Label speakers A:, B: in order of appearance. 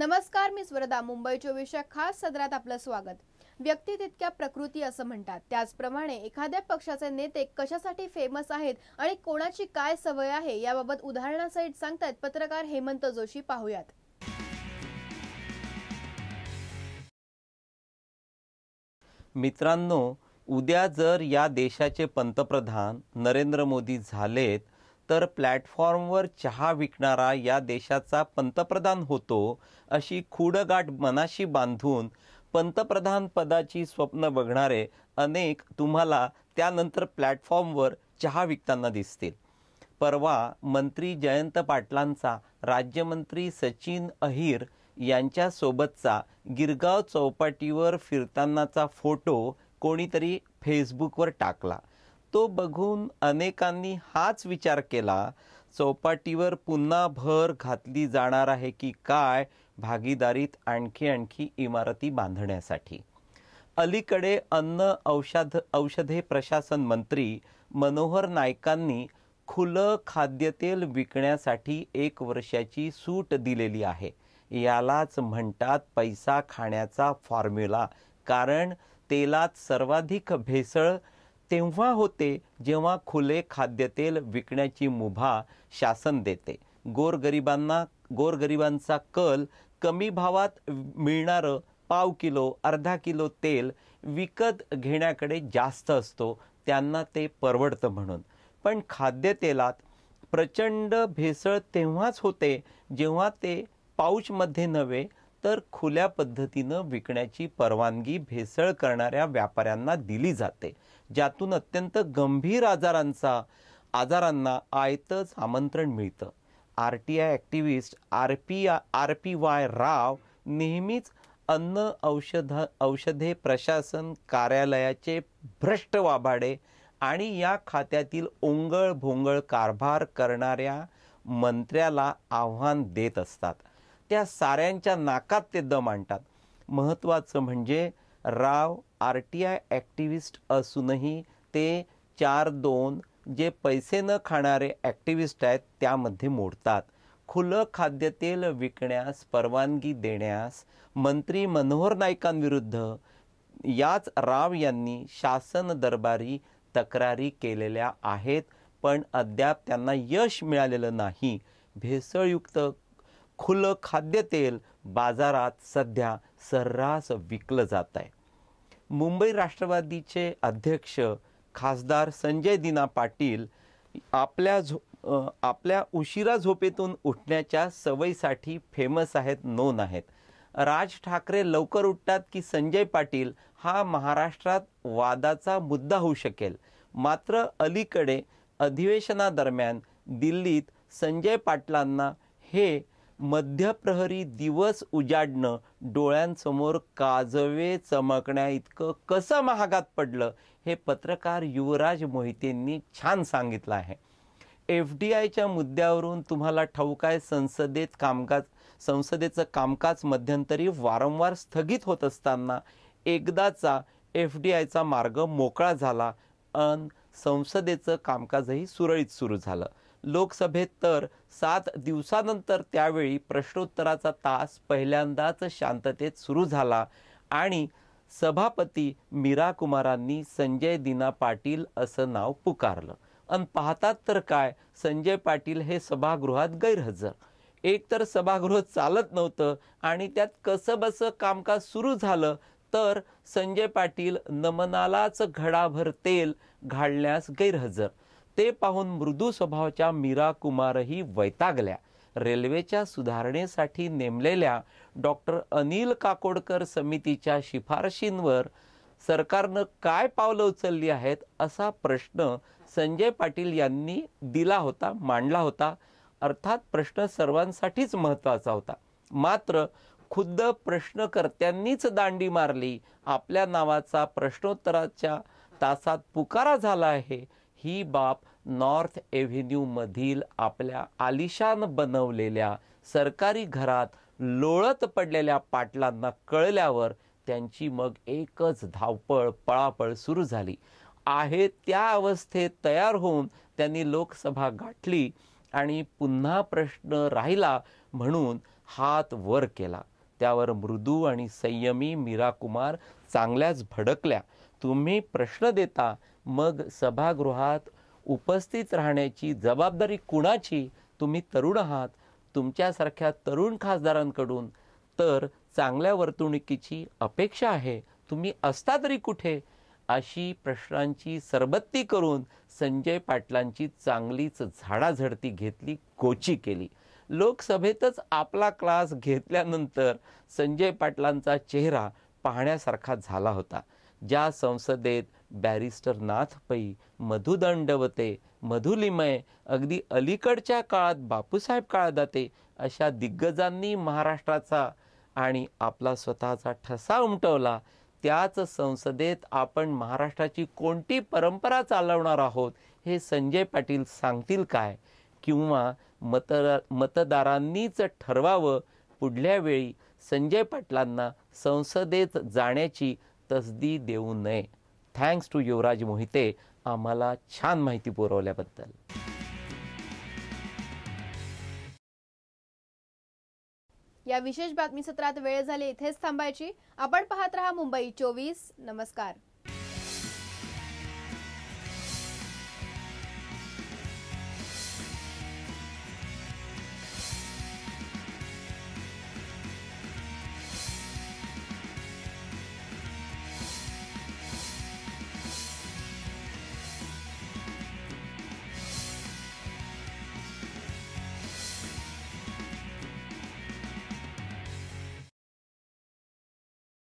A: नमस्कार मी स्वरदा मुंबई चोवीसच्या खास सदरात आपलं स्वागत व्यक्ती तितक्या प्रकृती असं म्हणतात त्याचप्रमाणे एखाद्या पक्षाचे नेते कशासाठी फेमस आहेत आणि कोणाची काय सवय आहे याबाबत उदाहरणासहित सांगतात पत्रकार हेमंत जोशी पाहूयात
B: मित्रांनो उद्या जर या देशाचे पंतप्रधान नरेंद्र मोदी झालेत तर प्लॅटफॉर्मवर चहा विकणारा या देशाचा पंतप्रधान होतो अशी खूडगाठ मनाशी बांधून पंतप्रधान पदाची स्वप्न बघणारे अनेक तुम्हाला त्यानंतर प्लॅटफॉर्मवर चहा विकताना दिसतील परवा मंत्री जयंत पाटलांचा राज्यमंत्री सचिन अहिर यांच्यासोबतचा गिरगाव चौपाटीवर फिरतानाचा फोटो कोणीतरी फेसबुकवर टाकला तो बघून अनेकांनी हाच विचार केला चौपाटीवर पुन्हा भर घातली जाणार आहे की काय भागीदारीत आणखी आणखी इमारती बांधण्यासाठी अलीकडे अन्न औषध औषधे प्रशासन मंत्री मनोहर नायकांनी खुलं खाद्यतेल विकण्यासाठी एक वर्षाची सूट दिलेली आहे यालाच म्हणतात पैसा खाण्याचा फॉर्म्युला कारण तेलात सर्वाधिक भेसळ तेव्हा होते जेव्हा खुले खाद्यतेल विकण्याची मुभा शासन देते गोरगरिबांना गोरगरिबांचा कल कमी भावात मिळणारं पाव किलो अर्धा किलो तेल विकत घेण्याकडे जास्त असतो त्यांना ते परवडतं म्हणून पण खाद्यतेलात प्रचंड भेसळ तेव्हाच होते जेव्हा ते पाऊचमध्ये नव्हे तर खुल्या पद्धतीनं विकण्याची परवानगी भेसळ करणाऱ्या व्यापाऱ्यांना दिली जाते ज्यातून अत्यंत गंभीर आजारांचा आजारांना आयतच आमंत्रण मिळतं R T I activist R P R P Y Rao नेहमीच अन्न औषध औषधे प्रशासन कार्यालयाचे भ्रष्ट वाभाडे आणि या खात्यातील ओंगळ भोंगळ कारभार करणाऱ्या मंत्र्याला आव्हान देत असतात त्या साऱ्यांच्या नाकात ते दम आणतात महत्त्वाचं म्हणजे Rao R T I activist असूनही ते चार दोन जे पैसे न खाणारे ॲक्टिव्हिस्ट आहेत त्यामध्ये मोडतात खुलं खाद्यतेल विकण्यास परवानगी देण्यास मंत्री मनोहर नाईकांविरुद्ध याच राव यांनी शासन दरबारी तक्रारी केलेल्या आहेत पण अद्याप त्यांना यश मिळालेलं नाही भेसळयुक्त खुलं खाद्यतेल बाजारात सध्या सर्रास विकलं जात आहे मुंबई राष्ट्रवादीचे अध्यक्ष खासदार संजय दिना पाटील आपल्या झो आपल्या उशिरा झोपेतून उठण्याच्या सवयीसाठी फेमस आहेत नोन आहेत राज ठाकरे लवकर उठतात की संजय पाटील हा महाराष्ट्रात वादाचा मुद्दा होऊ शकेल मात्र अलीकडे अधिवेशनादरम्यान दिल्लीत संजय पाटलांना हे मध्यप्रहरी दिवस उजाडणं डोळ्यांसमोर काजवे चमकण्या इतकं कसं महागात पडलं हे पत्रकार युवराज मोहितेंनी छान सांगितलं आहे एफ डी आयच्या मुद्द्यावरून तुम्हाला ठाऊक आहे संसदेत कामकाज संसदेचं कामकाज मध्यंतरी वारंवार स्थगित होत असताना एकदाचा एफ डी आयचा मार्ग मोकळा झाला अन संसदेचं कामकाजही सुरळीत सुरू झालं लोकसभेत तर सात दिवसानंतर त्यावेळी प्रश्नोत्तराचा तास पहिल्यांदाच शांततेत सुरू झाला आणि सभापती मीरा कुमारांनी संजय दिना पाटील असं नाव पुकारलं अन पाहतात तर काय संजय पाटील हे सभागृहात गैरहजर तर सभागृह चालत नव्हतं आणि त्यात कसंबसं कामकाज सुरू झालं तर संजय पाटील नमनालाच घडाभर तेल घालण्यास गैरहजर ते पाहून मृदू स्वभावाच्या मीरा कुमारही वैतागल्या रेल्वेच्या सुधारणेसाठी नेमलेल्या डॉक्टर अनिल काकोडकर समितीच्या शिफारशींवर सरकारनं काय पावलं उचलली आहेत असा प्रश्न संजय पाटील यांनी दिला होता मांडला होता अर्थात प्रश्न सर्वांसाठीच महत्त्वाचा होता मात्र खुद्द प्रश्नकर्त्यांनीच दांडी मारली आपल्या नावाचा प्रश्नोत्तराच्या तासात पुकारा झाला आहे ही बाब नॉर्थ मधील आपल्या आलिशान बनवलेल्या सरकारी घरात लोळत पडलेल्या पाटलांना कळल्यावर त्यांची मग एकच धावपळ पळापळ सुरू झाली आहे त्या अवस्थेत तयार होऊन त्यांनी लोकसभा गाठली आणि पुन्हा प्रश्न राहिला म्हणून हात वर केला त्यावर मृदू आणि संयमी मीरा कुमार चांगल्याच भडकल्या तुम्ही प्रश्न देता मग सभागृहात उपस्थित राहण्याची जबाबदारी कुणाची तुम्ही तरुण आहात तुमच्यासारख्या तरुण खासदारांकडून तर चांगल्या वर्तणुकीची अपेक्षा आहे तुम्ही असता तरी कुठे अशी प्रश्नांची सरबत्ती करून संजय पाटलांची चांगलीच झाडाझडती घेतली कोची केली लोकसभेतच आपला क्लास घेतल्यानंतर संजय पाटलांचा चेहरा पाहण्यासारखा झाला होता ज्या संसदेत बॅरिस्टर नाथपै मधुदंडवते मधुलिमय अगदी अलीकडच्या काळात बापूसाहेब काळदाते जाते अशा दिग्गजांनी महाराष्ट्राचा आणि आपला स्वतःचा ठसा उमटवला त्याच संसदेत आपण महाराष्ट्राची कोणती परंपरा चालवणार आहोत हे संजय पाटील सांगतील काय किंवा मत मतदारांनीच ठरवावं पुढल्या वेळी संजय पाटलांना संसदेत जाण्याची तसदी देऊ नये थँक्स टू युवराज मोहिते आम्हाला छान माहिती पुरवल्याबद्दल
A: या विशेष बातमी सत्रात वेळ झाली इथेच थांबायची आपण पाहत रहा मुंबई चोवीस नमस्कार